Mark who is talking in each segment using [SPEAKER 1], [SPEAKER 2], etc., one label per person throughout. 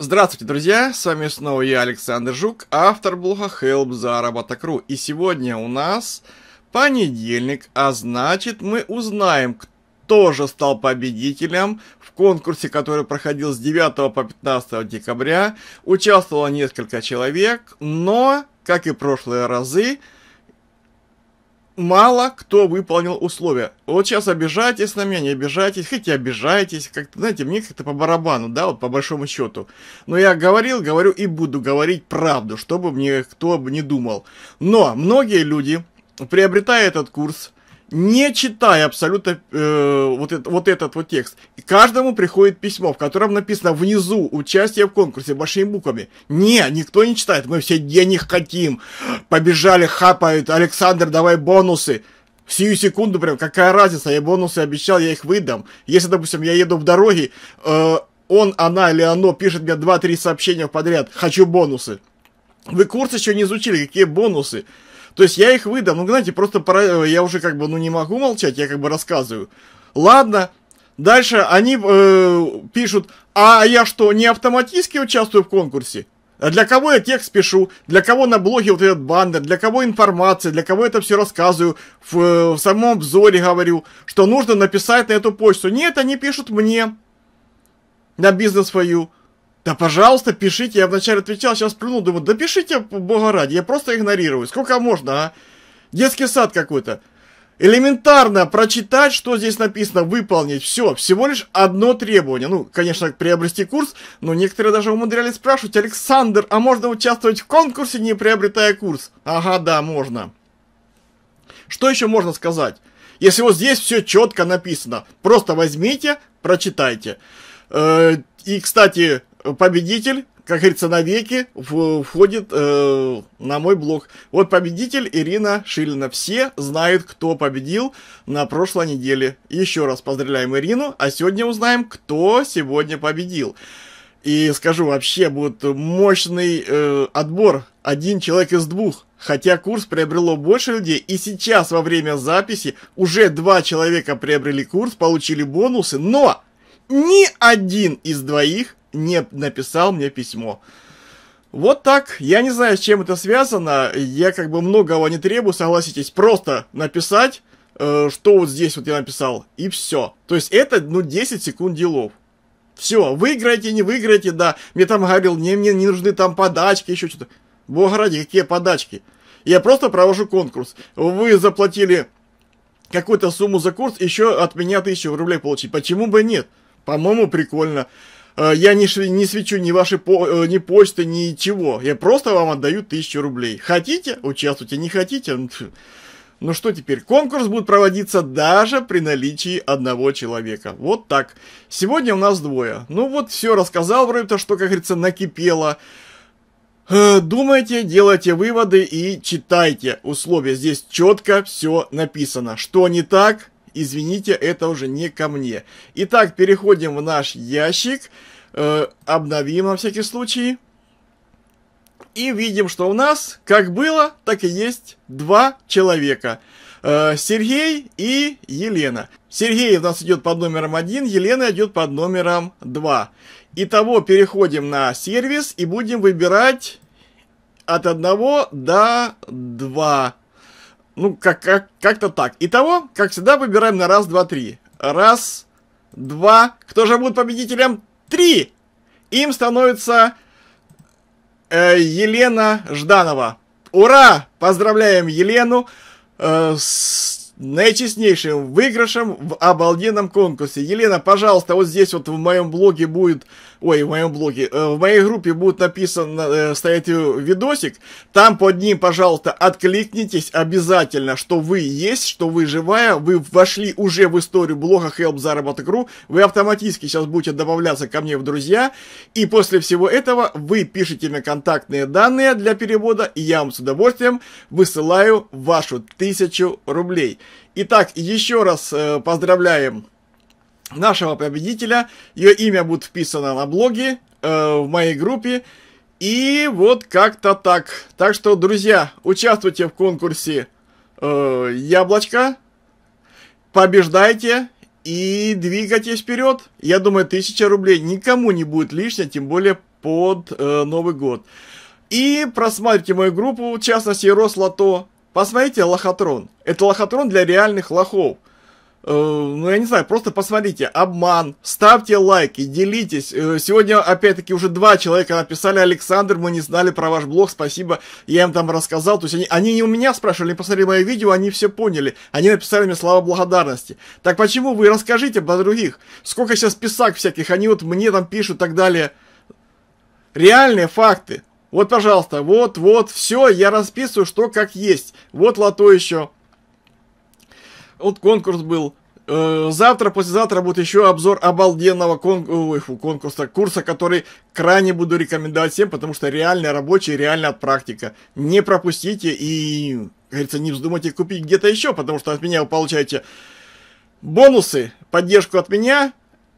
[SPEAKER 1] Здравствуйте, друзья! С вами снова я, Александр Жук, автор блога Help Заработок.ру. И сегодня у нас понедельник, а значит мы узнаем, кто же стал победителем в конкурсе, который проходил с 9 по 15 декабря. Участвовало несколько человек, но, как и прошлые разы, мало кто выполнил условия. Вот сейчас обижайтесь на меня, не обижайтесь, хоть и обижайтесь, как-то, знаете, мне как-то по барабану, да, вот по большому счету. Но я говорил, говорю и буду говорить правду, чтобы мне кто бы не думал. Но многие люди, приобретая этот курс, не читая абсолютно э, вот, это, вот этот вот текст. И каждому приходит письмо, в котором написано внизу участие в конкурсе большими буквами. Не, никто не читает, мы все денег хотим. Побежали, хапают, Александр, давай бонусы. В сию секунду прям, какая разница, я бонусы обещал, я их выдам. Если, допустим, я еду в дороге, э, он, она или оно пишет мне 2-3 сообщения подряд, хочу бонусы. Вы курс еще не изучили, какие бонусы. То есть я их выдам, ну, знаете, просто пора, э, я уже как бы, ну, не могу молчать, я как бы рассказываю. Ладно, дальше они э, пишут, а я что, не автоматически участвую в конкурсе? для кого я текст пишу, для кого на блоге вот этот баннер, для кого информация, для кого это все рассказываю, в, э, в самом обзоре говорю, что нужно написать на эту почту. Нет, они пишут мне на бизнес свою. Да пожалуйста, пишите, я вначале отвечал, сейчас плюнул, думаю, да пишите, бога ради, я просто игнорирую, сколько можно, а? Детский сад какой-то. Элементарно прочитать, что здесь написано, выполнить, все, всего лишь одно требование. Ну, конечно, приобрести курс, но некоторые даже умудрялись спрашивать, Александр, а можно участвовать в конкурсе, не приобретая курс? Ага, да, можно. Что еще можно сказать? Если вот здесь все четко написано, просто возьмите, прочитайте. Э, и, кстати, победитель, как говорится, навеки входит э, на мой блог. Вот победитель Ирина Шилина. Все знают, кто победил на прошлой неделе. Еще раз поздравляем Ирину, а сегодня узнаем, кто сегодня победил. И скажу, вообще будет мощный э, отбор. Один человек из двух. Хотя курс приобрело больше людей, и сейчас во время записи уже два человека приобрели курс, получили бонусы, но ни один из двоих не написал мне письмо. Вот так. Я не знаю, с чем это связано. Я как бы многого не требую, согласитесь. Просто написать, э, что вот здесь вот я написал, и все. То есть это, ну, 10 секунд делов. Все, выиграете, не выиграете, да. Мне там говорил, не, мне не нужны там подачки, еще что-то. Бог ради, какие подачки? Я просто провожу конкурс. Вы заплатили какую-то сумму за курс, еще от меня тысячу рублей получить. Почему бы нет? По-моему, прикольно. Э, я не, не свечу ни ваши по, э, ни почты, ничего. Я просто вам отдаю тысячу рублей. Хотите? Участвуйте. Не хотите? Ну что теперь, конкурс будет проводиться даже при наличии одного человека. Вот так. Сегодня у нас двое. Ну вот, все рассказал вроде то, что, как говорится, накипело. Э, думайте, делайте выводы и читайте. Условия здесь четко все написано. Что не так, извините, это уже не ко мне. Итак, переходим в наш ящик, э, обновим на всякий случай. И видим, что у нас как было, так и есть два человека. Э, Сергей и Елена. Сергей у нас идет под номером 1, Елена идет под номером 2. Итого переходим на сервис и будем выбирать от 1 до 2 ну, как, как, как-то так. Итого, как всегда, выбираем на раз, два, три. Раз, два. Кто же будет победителем? Три! Им становится э, Елена Жданова. Ура! Поздравляем Елену э, с наичестнейшим выигрышем в обалденном конкурсе. Елена, пожалуйста, вот здесь вот в моем блоге будет, ой, в моем блоге, э, в моей группе будет написан, э, стоит э, видосик, там под ним, пожалуйста, откликнитесь обязательно, что вы есть, что вы живая, вы вошли уже в историю блога Help Заработок.ру, вы автоматически сейчас будете добавляться ко мне в друзья, и после всего этого вы пишите мне контактные данные для перевода, и я вам с удовольствием высылаю вашу тысячу рублей. Итак, еще раз э, поздравляем нашего победителя. Ее имя будет вписано на блоге, э, в моей группе. И вот как-то так. Так что, друзья, участвуйте в конкурсе э, Яблочко. Побеждайте и двигайтесь вперед. Я думаю, тысяча рублей никому не будет лишней, тем более под э, Новый год. И просматривайте мою группу, в частности, Рослото. Посмотрите лохотрон. Это лохотрон для реальных лохов. Э, ну, я не знаю, просто посмотрите. Обман. Ставьте лайки, делитесь. Э, сегодня, опять-таки, уже два человека написали. Александр, мы не знали про ваш блог, спасибо. Я им там рассказал. То есть они, они не у меня спрашивали, они посмотрели мое видео, они все поняли. Они написали мне слова благодарности. Так почему вы расскажите про других? Сколько сейчас писак всяких, они вот мне там пишут и так далее. Реальные факты. Вот, пожалуйста, вот, вот, все, я расписываю, что как есть. Вот лото еще. Вот конкурс был. Э, завтра, послезавтра будет еще обзор обалденного кон... Ой, фу, конкурса, курса, который крайне буду рекомендовать всем, потому что реально рабочий, реально практика. Не пропустите и, как говорится, не вздумайте купить где-то еще, потому что от меня вы получаете бонусы, поддержку от меня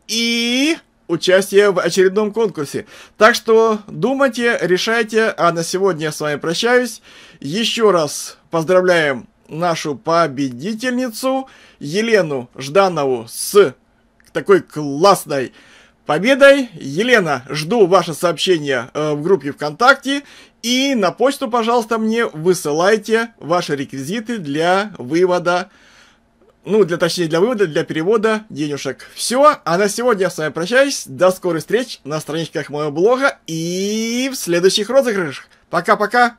[SPEAKER 1] и участие в очередном конкурсе. Так что думайте, решайте. А на сегодня я с вами прощаюсь. Еще раз поздравляем нашу победительницу Елену Жданову с такой классной победой. Елена, жду ваше сообщение э, в группе ВКонтакте и на почту, пожалуйста, мне высылайте ваши реквизиты для вывода ну, для, точнее, для вывода, для перевода денежек. Все, а на сегодня я с вами прощаюсь. До скорых встреч на страничках моего блога и в следующих розыгрышах. Пока-пока!